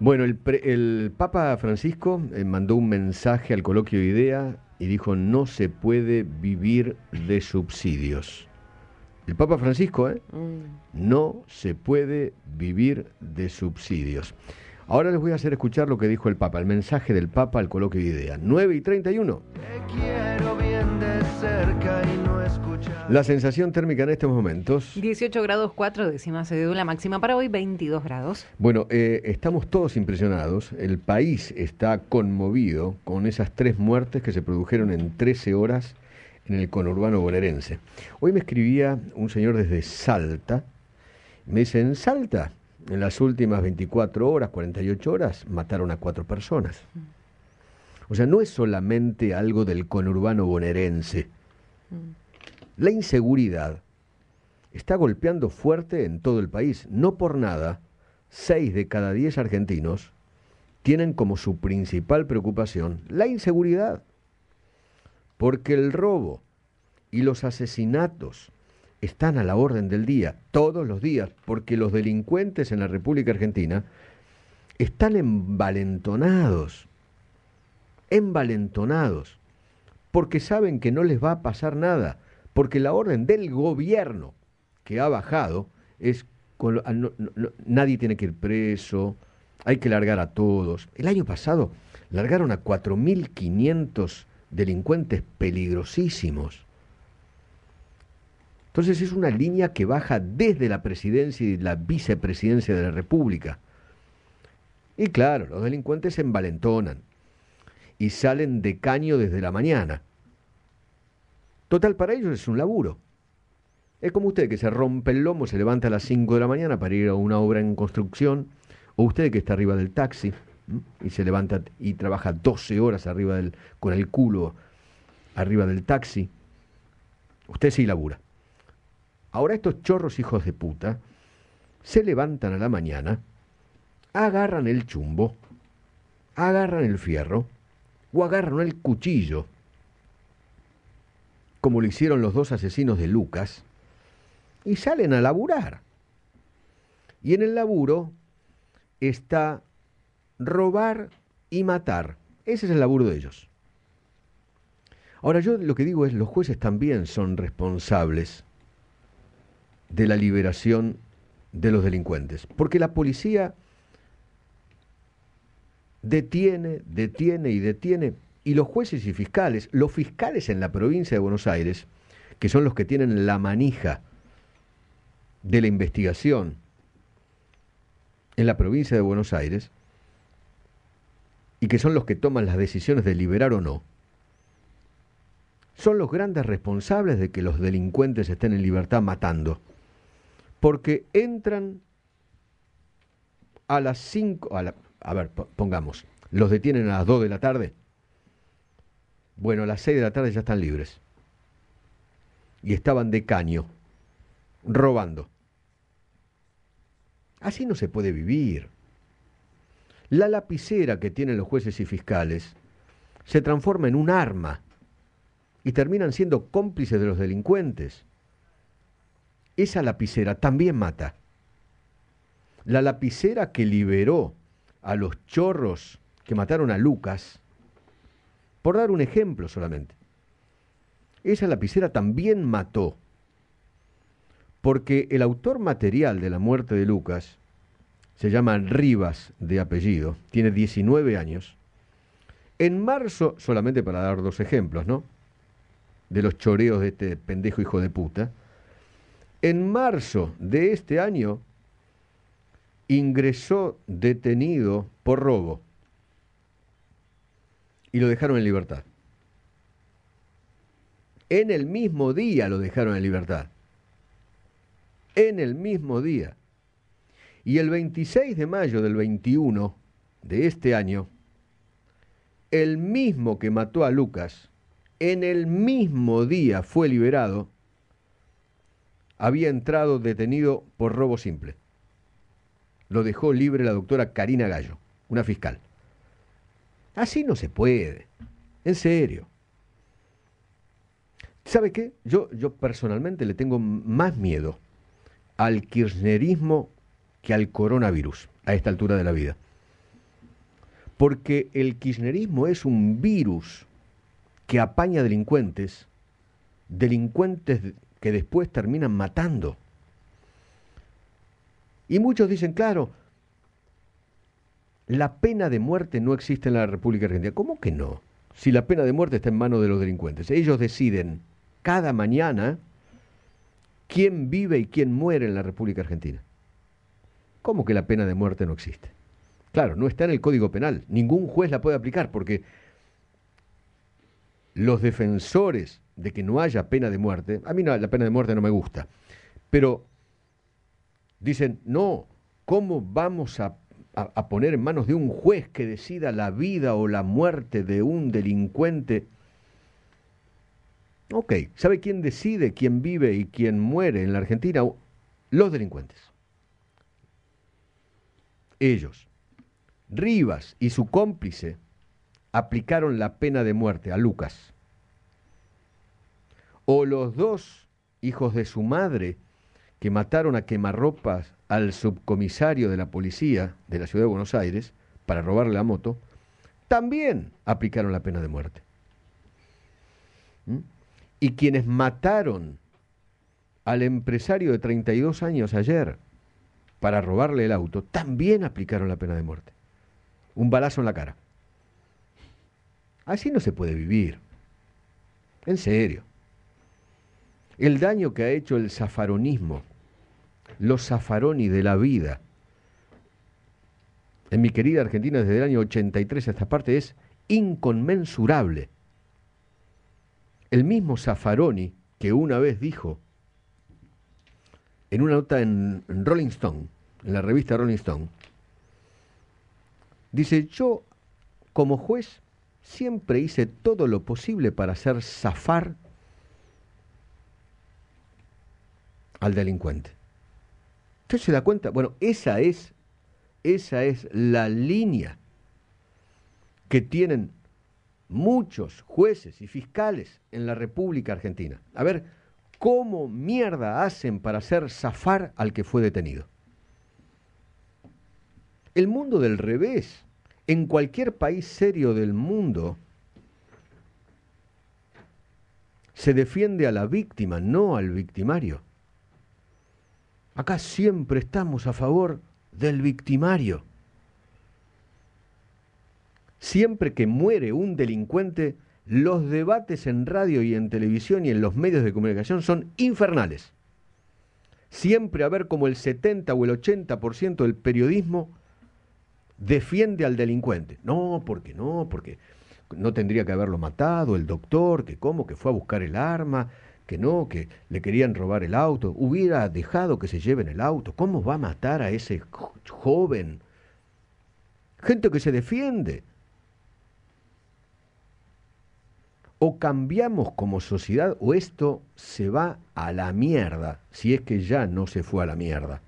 Bueno, el, Papa Francisco eh, mandó un mensaje al coloquio de Idea y dijo, no se puede vivir de subsidios. El Papa Francisco, ¿eh? Mm. No se puede vivir de subsidios. Ahora les voy a hacer escuchar lo que dijo el Papa, el mensaje del Papa al coloquio de Idea. 9 y 31. La sensación térmica en estos momentos. 18 grados 4 décimas la máxima para hoy 22 grados. Bueno, eh, estamos todos impresionados. El país está conmovido con esas tres muertes que se produjeron en 13 horas en el conurbano bonaerense. Hoy me escribía un señor desde Salta. Me dice, en Salta, en las últimas 24 horas, 48 horas, mataron a cuatro personas. Mm. O sea, no es solamente algo del conurbano bonaerense. Mm. La inseguridad está golpeando fuerte en todo el país. No por nada, seis de cada diez argentinos tienen como su principal preocupación la inseguridad. Porque el robo y los asesinatos están a la orden del día, todos los días, porque los delincuentes en la República Argentina están envalentonados, envalentonados, porque saben que no les va a pasar nada porque la orden del gobierno que ha bajado es, nadie tiene que ir preso, hay que largar a todos. El año pasado largaron a 4.500 delincuentes peligrosísimos. Entonces es una línea que baja desde la presidencia y la vicepresidencia de la República. Y claro, los delincuentes se envalentonan y salen de caño desde la mañana. Total, para ellos es un laburo. Es como usted que se rompe el lomo, se levanta a las 5 de la mañana para ir a una obra en construcción, o usted que está arriba del taxi y se levanta y trabaja 12 horas arriba del, con el culo arriba del taxi. Usted sí labura. Ahora estos chorros hijos de puta se levantan a la mañana, agarran el chumbo, agarran el fierro o agarran el cuchillo como lo hicieron los dos asesinos de Lucas, y salen a laburar. Y en el laburo está robar y matar. Ese es el laburo de ellos. Ahora yo lo que digo es, los jueces también son responsables de la liberación de los delincuentes, porque la policía detiene, detiene y detiene y los jueces y fiscales, los fiscales en la provincia de Buenos Aires, que son los que tienen la manija de la investigación en la provincia de Buenos Aires, y que son los que toman las decisiones de liberar o no, son los grandes responsables de que los delincuentes estén en libertad matando, porque entran a las 5, a, ver, pongamos, los detienen a las 2 de la tarde, bueno, a las 6 de la tarde ya están libres. Y estaban de caño, robando. Así no se puede vivir. La lapicera que tienen los jueces y fiscales se transforma en un arma y terminan siendo cómplices de los delincuentes. Esa lapicera también mata. La lapicera que liberó a los chorros que mataron a Lucas por dar un ejemplo solamente. Esa lapicera también mató, porque el autor material de la muerte de Lucas se llama Rivas de apellido, tiene 19 años. En marzo, solamente para dar dos ejemplos, ¿no? De los choreos de este pendejo hijo de puta. En marzo de este año ingresó detenido por robo y lo dejaron en libertad. En el mismo día lo dejaron en libertad. En el mismo día. Y el 26 de mayo del 21 de este año, el mismo que mató a Lucas, en el mismo día fue liberado, había entrado detenido por robo simple. Lo dejó libre la doctora Karina Gallo, una fiscal. Así no se puede. En serio. ¿Sabe qué? Yo, yo personalmente le tengo más miedo al kirchnerismo que al coronavirus a esta altura de la vida. Porque el kirchnerismo es un virus que apaña delincuentes, delincuentes que después terminan matando. Y muchos dicen, claro, la pena de muerte no existe en la República Argentina. ¿Cómo que no? Si la pena de muerte está en manos de los delincuentes. Ellos deciden cada mañana quién vive y quién muere en la República Argentina. ¿Cómo que la pena de muerte no existe? Claro, no está en el Código Penal. Ningún juez la puede aplicar porque los defensores de que no haya pena de muerte, a mí la pena de muerte no me gusta, pero dicen, no, ¿cómo vamos a a, poner en manos de un juez que decida la vida o la muerte de un delincuente. Ok, ¿sabe quién decide, quién vive y quién muere en la Argentina? Los delincuentes. Ellos. Rivas y su cómplice aplicaron la pena de muerte a Lucas. O los dos hijos de su madre que mataron a quemarropas al subcomisario de la policía de la ciudad de Buenos Aires para robarle la moto, también aplicaron la pena de muerte. ¿Mm? Y quienes mataron al empresario de 32 años ayer para robarle el auto, también aplicaron la pena de muerte. Un balazo en la cara. Así no se puede vivir. En serio. El daño que ha hecho el zafaronismo los zafaroni de la vida. En mi querida Argentina, desde el año 83 a esta parte, es inconmensurable. El mismo zafaroni que una vez dijo en una nota en Rolling Stone, en la revista Rolling Stone, dice, yo como juez siempre hice todo lo posible para hacer zafar al delincuente. ¿Usted se da cuenta? Bueno, esa es, esa es la línea que tienen muchos jueces y fiscales en la República Argentina. A ver, ¿cómo mierda hacen para hacer zafar al que fue detenido? El mundo del revés, en cualquier país serio del mundo, se defiende a la víctima, no al victimario. Acá siempre estamos a favor del victimario. Siempre que muere un delincuente, los debates en radio y en televisión y en los medios de comunicación son infernales. Siempre a ver como el 70 o el 80% del periodismo defiende al delincuente. No, porque no, porque no tendría que haberlo matado, el doctor, que cómo, que fue a buscar el arma, que no, que le querían robar el auto, hubiera dejado que se lleven el auto, ¿cómo va a matar a ese joven? Gente que se defiende. O cambiamos como sociedad o esto se va a la mierda, si es que ya no se fue a la mierda.